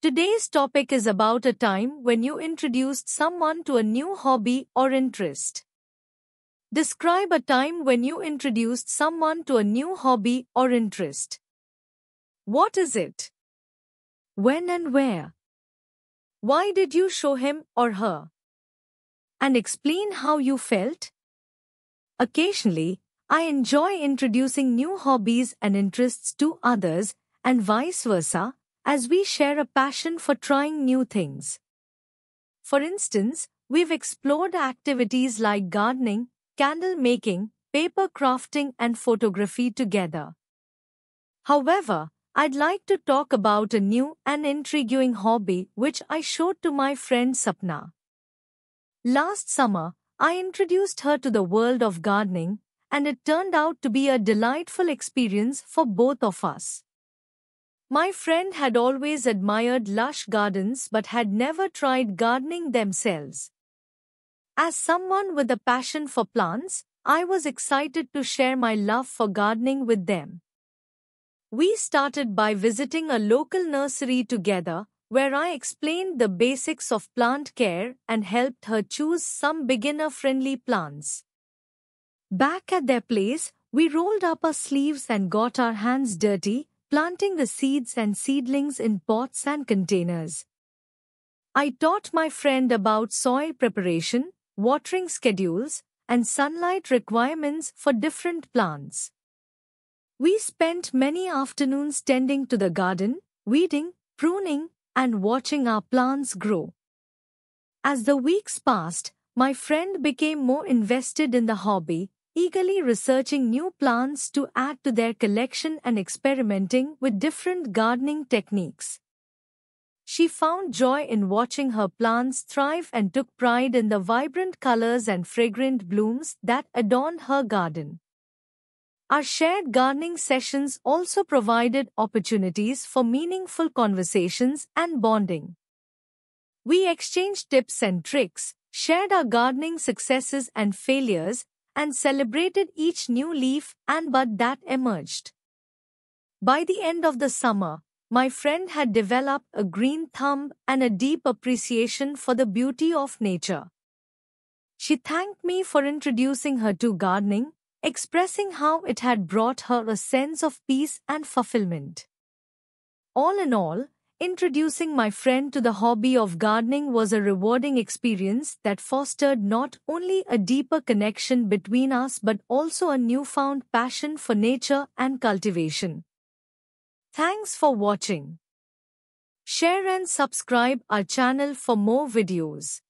Today's topic is about a time when you introduced someone to a new hobby or interest. Describe a time when you introduced someone to a new hobby or interest. What is it? When and where? Why did you show him or her? And explain how you felt? Occasionally, I enjoy introducing new hobbies and interests to others and vice versa as we share a passion for trying new things. For instance, we've explored activities like gardening, candle making, paper crafting, and photography together. However, I'd like to talk about a new and intriguing hobby which I showed to my friend Sapna. Last summer, I introduced her to the world of gardening, and it turned out to be a delightful experience for both of us. My friend had always admired lush gardens but had never tried gardening themselves. As someone with a passion for plants, I was excited to share my love for gardening with them. We started by visiting a local nursery together, where I explained the basics of plant care and helped her choose some beginner friendly plants. Back at their place, we rolled up our sleeves and got our hands dirty, planting the seeds and seedlings in pots and containers. I taught my friend about soil preparation, watering schedules, and sunlight requirements for different plants. We spent many afternoons tending to the garden, weeding, pruning, and watching our plants grow. As the weeks passed, my friend became more invested in the hobby eagerly researching new plants to add to their collection and experimenting with different gardening techniques. She found joy in watching her plants thrive and took pride in the vibrant colors and fragrant blooms that adorned her garden. Our shared gardening sessions also provided opportunities for meaningful conversations and bonding. We exchanged tips and tricks, shared our gardening successes and failures, and celebrated each new leaf and bud that emerged. By the end of the summer, my friend had developed a green thumb and a deep appreciation for the beauty of nature. She thanked me for introducing her to gardening, expressing how it had brought her a sense of peace and fulfillment. All in all, Introducing my friend to the hobby of gardening was a rewarding experience that fostered not only a deeper connection between us but also a newfound passion for nature and cultivation. Thanks for watching. Share and subscribe our channel for more videos.